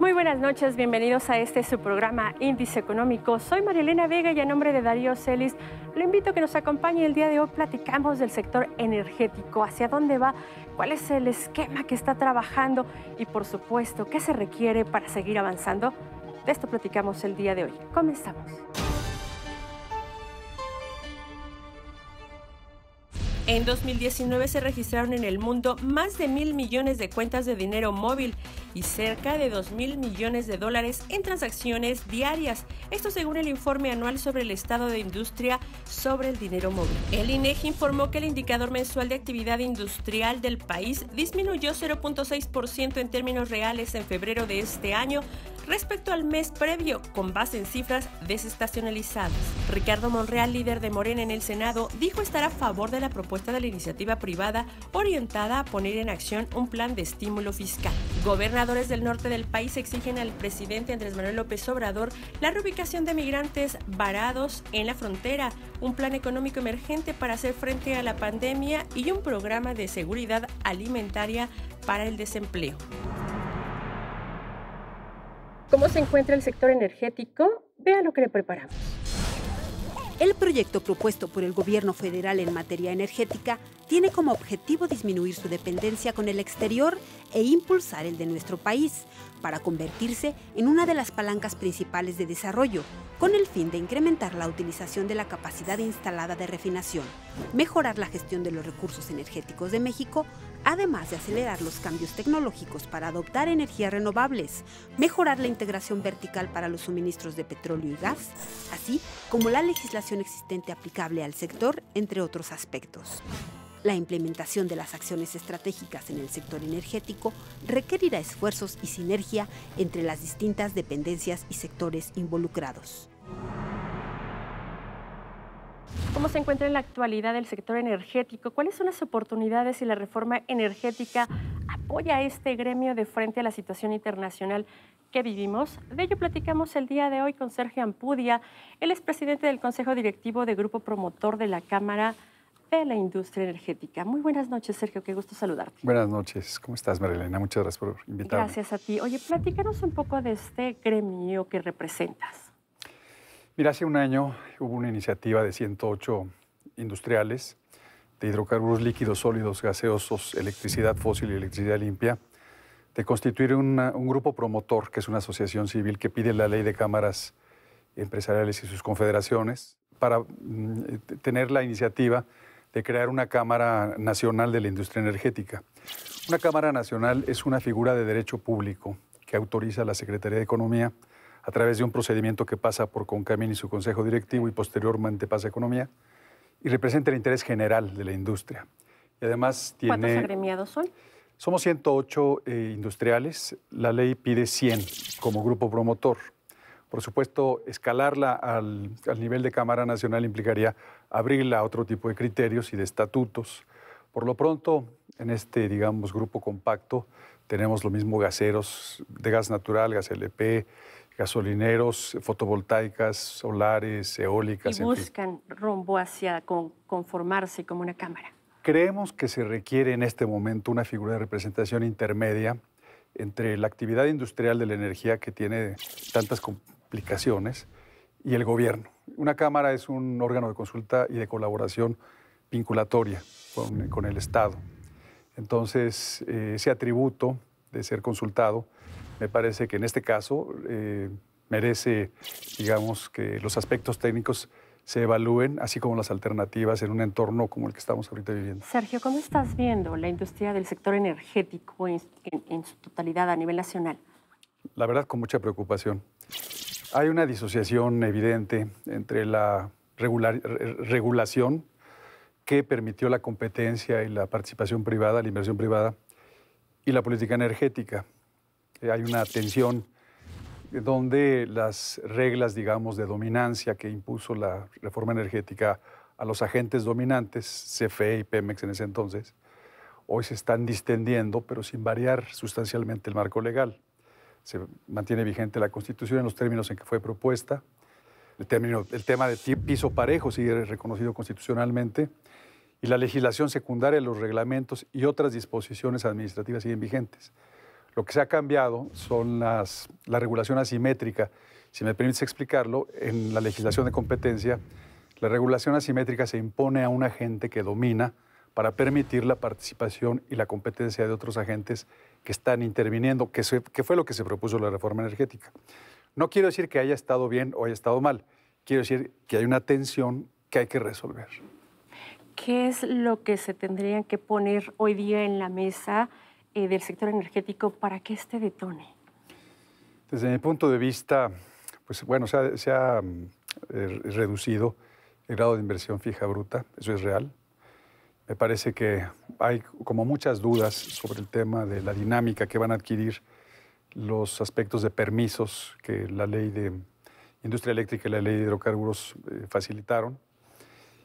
Muy buenas noches, bienvenidos a este su programa Índice Económico. Soy Marielena Vega y a nombre de Darío Celis lo invito a que nos acompañe el día de hoy. Platicamos del sector energético, hacia dónde va, cuál es el esquema que está trabajando y por supuesto qué se requiere para seguir avanzando. De esto platicamos el día de hoy. Comenzamos. En 2019 se registraron en el mundo más de mil millones de cuentas de dinero móvil y cerca de dos mil millones de dólares en transacciones diarias. Esto según el informe anual sobre el estado de industria sobre el dinero móvil. El INEGI e informó que el indicador mensual de actividad industrial del país disminuyó 0.6% en términos reales en febrero de este año respecto al mes previo, con base en cifras desestacionalizadas. Ricardo Monreal, líder de Morena en el Senado, dijo estar a favor de la propuesta la iniciativa privada orientada a poner en acción un plan de estímulo fiscal. Gobernadores del norte del país exigen al presidente Andrés Manuel López Obrador la reubicación de migrantes varados en la frontera, un plan económico emergente para hacer frente a la pandemia y un programa de seguridad alimentaria para el desempleo. ¿Cómo se encuentra el sector energético? Vea lo que le preparamos. El proyecto propuesto por el gobierno federal en materia energética tiene como objetivo disminuir su dependencia con el exterior e impulsar el de nuestro país, para convertirse en una de las palancas principales de desarrollo, con el fin de incrementar la utilización de la capacidad instalada de refinación, mejorar la gestión de los recursos energéticos de México además de acelerar los cambios tecnológicos para adoptar energías renovables, mejorar la integración vertical para los suministros de petróleo y gas, así como la legislación existente aplicable al sector, entre otros aspectos. La implementación de las acciones estratégicas en el sector energético requerirá esfuerzos y sinergia entre las distintas dependencias y sectores involucrados. ¿Cómo se encuentra en la actualidad el sector energético? ¿Cuáles son las oportunidades y la reforma energética apoya a este gremio de frente a la situación internacional que vivimos? De ello platicamos el día de hoy con Sergio Ampudia. Él es presidente del Consejo Directivo de Grupo Promotor de la Cámara de la Industria Energética. Muy buenas noches, Sergio. Qué gusto saludarte. Buenas noches. ¿Cómo estás, Marilena? Muchas gracias por invitarme. Gracias a ti. Oye, platícanos un poco de este gremio que representas. Mira, hace un año hubo una iniciativa de 108 industriales de hidrocarburos líquidos, sólidos, gaseosos, electricidad fósil y electricidad limpia, de constituir un grupo promotor, que es una asociación civil que pide la ley de cámaras empresariales y sus confederaciones, para mm, tener la iniciativa de crear una Cámara Nacional de la Industria Energética. Una Cámara Nacional es una figura de derecho público que autoriza a la Secretaría de Economía a través de un procedimiento que pasa por Concamín y su consejo directivo y posteriormente pasa a Economía, y representa el interés general de la industria. Y además tiene... ¿Cuántos agremiados son? Somos 108 eh, industriales, la ley pide 100 como grupo promotor. Por supuesto, escalarla al, al, nivel de Cámara Nacional implicaría abrirla a otro tipo de criterios y de estatutos. Por lo pronto, en este, digamos, grupo compacto tenemos lo mismo gaseros de gas natural, gas LP, gasolineros, fotovoltaicas, solares, eólicas. Y buscan rumbo hacia conformarse como una cámara. Creemos que se requiere en este momento una figura de representación intermedia entre la actividad industrial de la energía que tiene tantas complicaciones y el gobierno. Una cámara es un órgano de consulta y de colaboración vinculatoria con, el Estado. Entonces, eh, ese atributo de ser consultado me parece que en este caso eh, merece, digamos, que los aspectos técnicos se evalúen, así como las alternativas en un entorno como el que estamos ahorita viviendo. Sergio, ¿cómo estás viendo la industria del sector energético en, su totalidad a nivel nacional? La verdad, con mucha preocupación. Hay una disociación evidente entre la regulación que permitió la competencia y la participación privada, la inversión privada, y la política energética hay una tensión donde las reglas, digamos, de dominancia que impuso la reforma energética a los agentes dominantes, CFE y Pemex en ese entonces, hoy se están distendiendo, pero sin variar sustancialmente el marco legal. Se mantiene vigente la Constitución en los términos en que fue propuesta. El, término, el tema de piso parejo sigue reconocido constitucionalmente y la legislación secundaria, los reglamentos y otras disposiciones administrativas siguen vigentes. Lo que se ha cambiado son las, la regulación asimétrica. Si me permites explicarlo, en la legislación de competencia, la regulación asimétrica se impone a un agente que domina para permitir la participación y la competencia de otros agentes que están interviniendo, que, fue lo que se propuso la reforma energética. No quiero decir que haya estado bien o haya estado mal, quiero decir que hay una tensión que hay que resolver. ¿Qué es lo que se tendrían que poner hoy día en la mesa? Eh, del sector energético para que este detone? Desde mi punto de vista, pues bueno, se ha, mm, eh, reducido el grado de inversión fija bruta, eso es real. Me parece que hay como muchas dudas sobre el tema de la dinámica que van a adquirir los aspectos de permisos que la ley de industria eléctrica y la ley de hidrocarburos eh, facilitaron.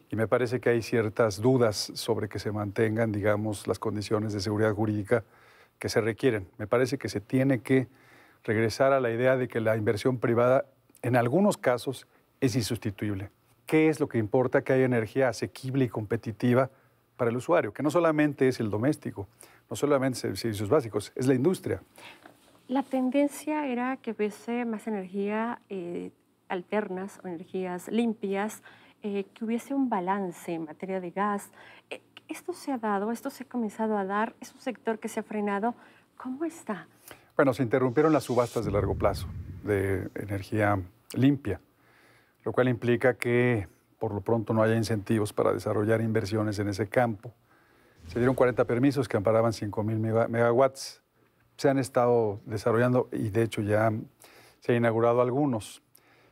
Y me parece que hay ciertas dudas sobre que se mantengan, digamos, las condiciones de seguridad jurídica que se requieren. Me parece que se tiene que regresar a la idea de que la inversión privada en algunos casos es insustituible. ¿Qué es lo que importa que haya energía asequible y competitiva para el usuario? Que no solamente es el doméstico, no solamente servicios básicos, es la industria. La tendencia era que hubiese más energía eh, alternas o energías limpias, eh, que hubiese un balance en materia de gas. Eh, esto se ha dado, esto se ha comenzado a dar, es un sector que se ha frenado. ¿Cómo está? Bueno, se interrumpieron las subastas de largo plazo de energía limpia, lo cual implica que por lo pronto no haya incentivos para desarrollar inversiones en ese campo. Se dieron 40 permisos que amparaban 5.000 megawatts. Se han estado desarrollando y de hecho ya se han inaugurado algunos.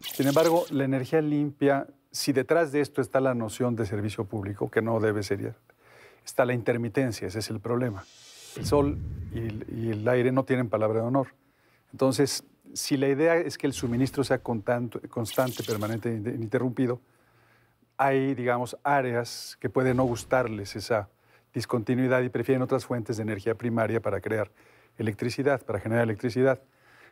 Sin embargo, la energía limpia, si detrás de esto está la noción de servicio público, que no debe ser, está la intermitencia, ese es el problema. El sol y, el aire no tienen palabra de honor. Entonces, si la idea es que el suministro sea constante, permanente e hay, digamos, áreas que pueden no gustarles esa discontinuidad y prefieren otras fuentes de energía primaria para crear electricidad, para generar electricidad.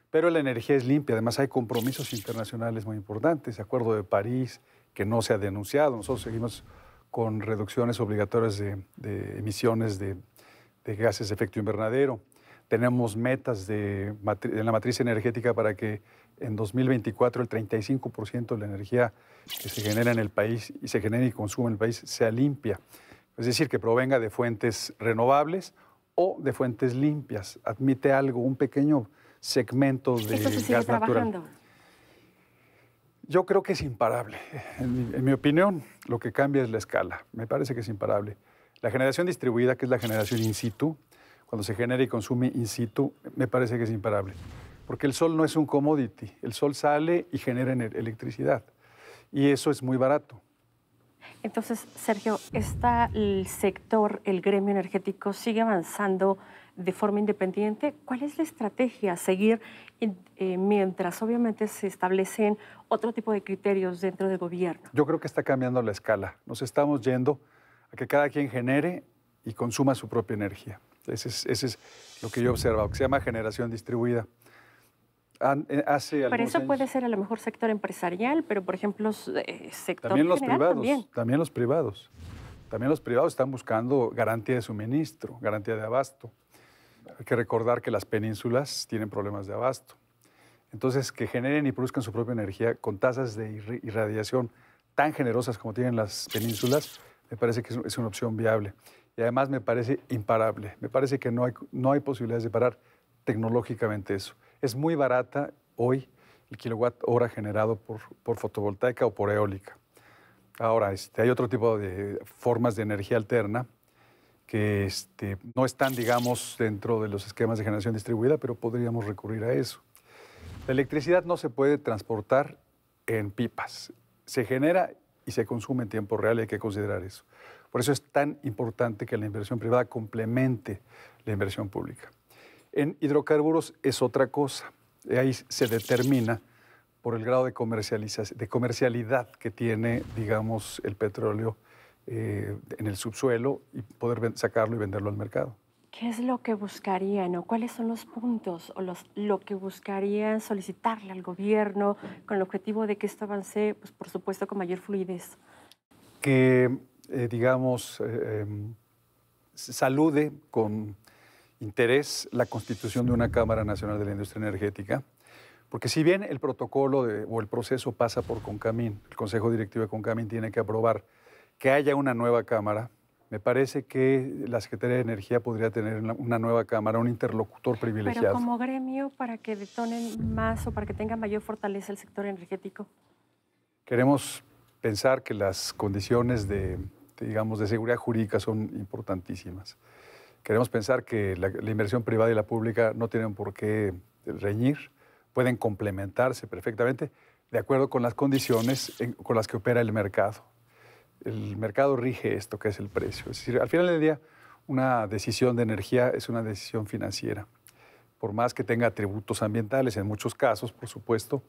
Pero la energía es limpia, además hay compromisos internacionales muy importantes, acuerdo de París, que no se ha denunciado, nosotros seguimos con reducciones obligatorias de, emisiones de, gases de efecto invernadero. Tenemos metas de, en la matriz energética para que en 2024 el 35% de la energía que se genera en el país y se genera y consume en el país sea limpia. Es decir, que provenga de fuentes renovables o de fuentes limpias. Admite algo, un pequeño segmento de Esto se sigue Trabajando. Yo creo que es imparable. En mi, opinión, lo que cambia es la escala. Me parece que es imparable. La generación distribuida, que es la generación in situ, cuando se genera y consume in situ, me parece que es imparable. Porque el sol no es un commodity. El sol sale y genera electricidad. Y eso es muy barato. Entonces, Sergio, ¿está el sector, el gremio energético, sigue avanzando de forma independiente? ¿Cuál es la estrategia a seguir eh, mientras obviamente se establecen otro tipo de criterios dentro del gobierno? Yo creo que está cambiando la escala. Nos estamos yendo a que cada quien genere y consuma su propia energía. Ese es, ese es lo que yo observo, que se llama generación distribuida. Eh, para eso puede ser a lo mejor sector empresarial, pero por ejemplo eh, sector también los privados, también. los privados, también los privados están buscando garantía de suministro, garantía de abasto. Hay que recordar que las penínsulas tienen problemas de abasto. Entonces, que generen y produzcan su propia energía con tasas de irradiación tan generosas como tienen las penínsulas, me parece que es una opción viable. Y además me parece imparable. Me parece que no hay, no hay posibilidades de parar tecnológicamente eso. Es muy barata hoy el kilowatt hora generado por, fotovoltaica o por eólica. Ahora, este, hay otro tipo de formas de energía alterna que este, no están, digamos, dentro de los esquemas de generación distribuida, pero podríamos recurrir a eso. La electricidad no se puede transportar en pipas. Se genera y se consume en tiempo real, y hay que considerar eso. Por eso es tan importante que la inversión privada complemente la inversión pública. En hidrocarburos es otra cosa. Ahí se determina por el grado de, comercialización, de comercialidad que tiene, digamos, el petróleo eh, en el subsuelo y poder sacarlo y venderlo al mercado. ¿Qué es lo que buscarían o cuáles son los puntos o los, lo que buscarían solicitarle al gobierno con el objetivo de que esto avance, pues, por supuesto, con mayor fluidez? Que, eh, digamos, eh, em, salude con interés la constitución de una Cámara Nacional de la Industria Energética, porque si bien el protocolo o el proceso pasa por Concamín, el Consejo Directivo de Concamín tiene que aprobar que haya una nueva Cámara, me parece que la Secretaría de Energía podría tener una nueva Cámara, un interlocutor privilegiado. Pero como gremio, para que detonen más o para que tenga mayor fortaleza el sector energético. Queremos pensar que las condiciones de, digamos, de seguridad jurídica son importantísimas. Queremos pensar que la, inversión privada y la pública no tienen por qué reñir, pueden complementarse perfectamente de acuerdo con las condiciones con las que opera el mercado. El mercado rige esto que es el precio. Es decir, al final del día, una decisión de energía es una decisión financiera. Por más que tenga atributos ambientales, en muchos casos, por supuesto,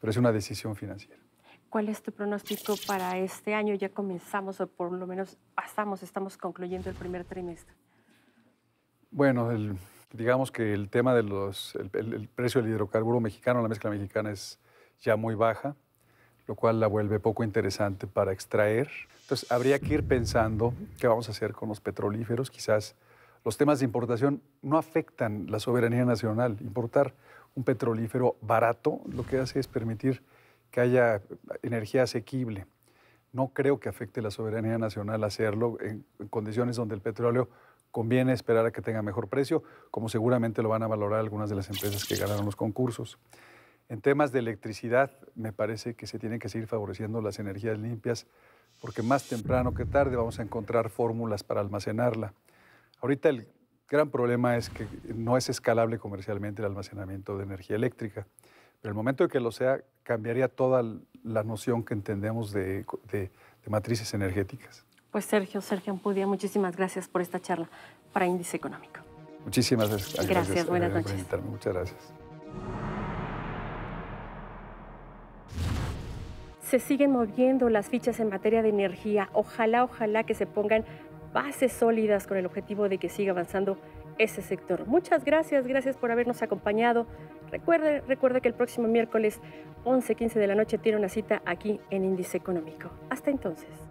pero es una decisión financiera. ¿Cuál es tu pronóstico para este año? Ya comenzamos, o por lo menos pasamos, estamos concluyendo el primer trimestre. Bueno, digamos que el tema del precio del hidrocarburo mexicano, la mezcla mexicana es ya muy baja, lo cual la vuelve poco interesante para extraer. Entonces, habría que ir pensando qué vamos a hacer con los petrolíferos. Quizás los temas de importación no afectan la soberanía nacional. Importar un petrolífero barato lo que hace es permitir que haya energía asequible. No creo que afecte la soberanía nacional hacerlo en condiciones donde el petróleo conviene esperar a que tenga mejor precio, como seguramente lo van a valorar algunas de las empresas que ganaron los concursos. En temas de electricidad, me parece que se tienen que seguir favoreciendo las energías limpias, porque más temprano que tarde vamos a encontrar fórmulas para almacenarla. Ahorita el gran problema es que no es escalable comercialmente el almacenamiento de energía eléctrica, pero el momento de que lo sea, cambiaría toda la noción que entendemos de, de matrices energéticas. Pues Sergio, Sergio Ampudia, muchísimas gracias por esta charla para Índice Económico. Muchísimas gracias. Gracias, buenas noches. Muchas gracias. Se siguen moviendo las fichas en materia de energía. Ojalá, ojalá que se pongan bases sólidas con el objetivo de que siga avanzando ese sector. Muchas gracias, gracias por habernos acompañado. Recuerde, recuerde que el próximo miércoles 11.15 de la noche tiene una cita aquí en Índice Económico. Hasta entonces.